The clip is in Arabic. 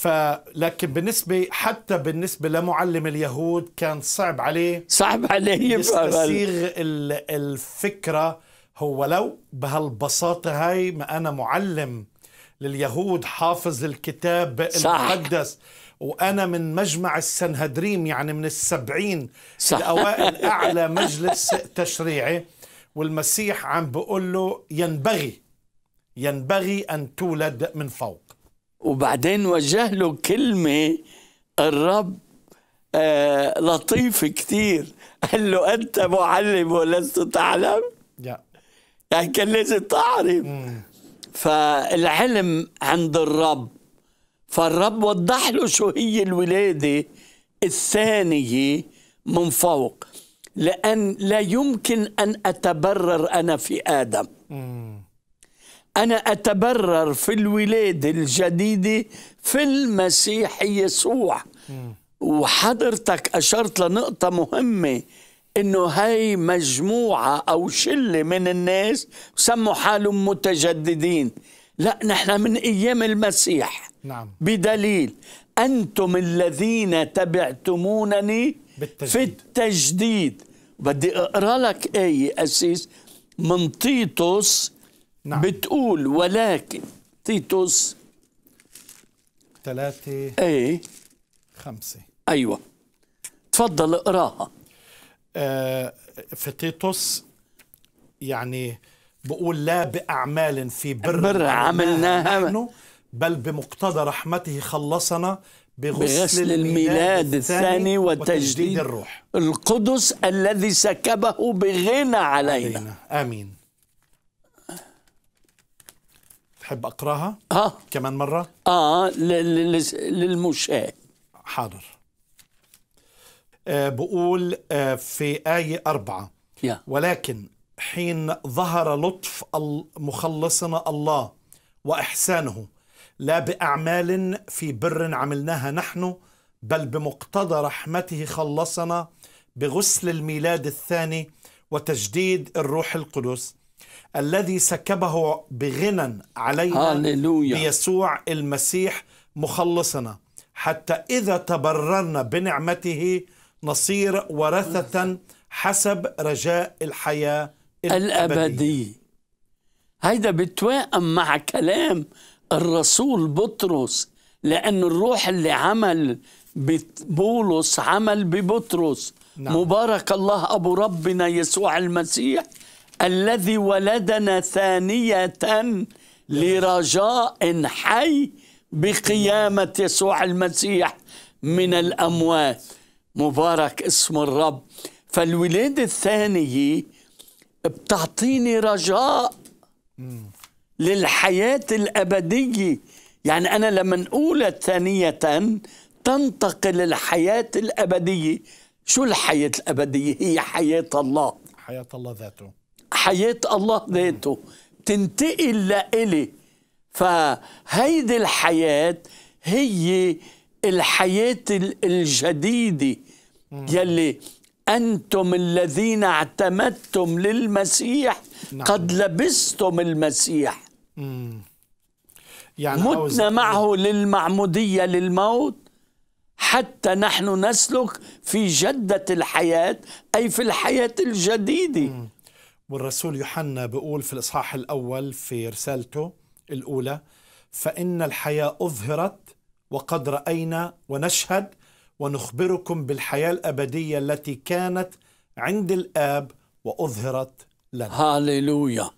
فلكن بالنسبة حتى بالنسبة لمعلم اليهود كان صعب عليه صعب عليه يستسيغ الفكرة هو لو بهالبساطة هاي ما أنا معلم لليهود حافظ الكتاب المقدس وأنا من مجمع السنهدريم يعني من السبعين صح. الأوائل أعلى مجلس تشريعي والمسيح عم بقول له ينبغي ينبغي أن تولد من فوق وبعدين وجه له كلمة الرب آه لطيف كثير قال له أنت معلم ولست تعلم yeah. يعني كان لازم تعرف mm. فالعلم عند الرب فالرب وضح له شو هي الولادة الثانية من فوق لأن لا يمكن أن أتبرر أنا في آدم mm. أنا أتبرر في الولادة الجديدة في المسيح يسوع وحضرتك أشرت لنقطة مهمة انه هاي مجموعه او شله من الناس سموا حالهم متجددين لا نحن من ايام المسيح نعم بدليل انتم الذين تبعتمونني بالتجديد. في التجديد بدي اقرا لك ايه اسيس من تيتوس نعم. بتقول ولكن تيتوس ثلاثة ايه خمسة ايوه تفضل اقراها آه في تيتوس يعني بقول لا بأعمال في بر, بر عملناها نحن بل بمقتضى رحمته خلصنا بغسل, بغسل الميلاد الثاني وتجديد الروح القدس الذي سكبه بغنى علينا, علينا. آمين حب أقراها آه كمان مرة آه للمشاهد حاضر آه بقول آه في آية أربعة ولكن حين ظهر لطف مخلصنا الله وإحسانه لا بأعمال في بر عملناها نحن بل بمقتضى رحمته خلصنا بغسل الميلاد الثاني وتجديد الروح القدس الذي سكبه بغنى علينا هاللويا. بيسوع المسيح مخلصنا حتى إذا تبررنا بنعمته نصير ورثة حسب رجاء الحياة الأبدية الأبدي. هيدا بتوائم مع كلام الرسول بطرس لأن الروح اللي عمل بولس عمل ببطرس نعم. مبارك الله أبو ربنا يسوع المسيح الذي ولدنا ثانية لرجاء حي بقيامة يسوع المسيح من الأموات مبارك اسم الرب فالولادة الثانية بتعطيني رجاء للحياة الأبدية يعني أنا لما نقول ثانية تنتقل الحياة الأبدية شو الحياة الأبدية هي حياة الله حياة الله ذاته حياة الله ذاته تنتقل لإلي فهيدي الحياة هي الحياة الجديدة يلي أنتم الذين اعتمدتم للمسيح نعم. قد لبستم المسيح يعني متنا معه للمعمودية للموت حتى نحن نسلك في جدة الحياة أي في الحياة الجديدة مم. والرسول يوحنا بيقول في الإصحاح الأول في رسالته الأولى فإن الحياة أظهرت وقد رأينا ونشهد ونخبركم بالحياة الأبدية التي كانت عند الآب وأظهرت لنا هاليلويا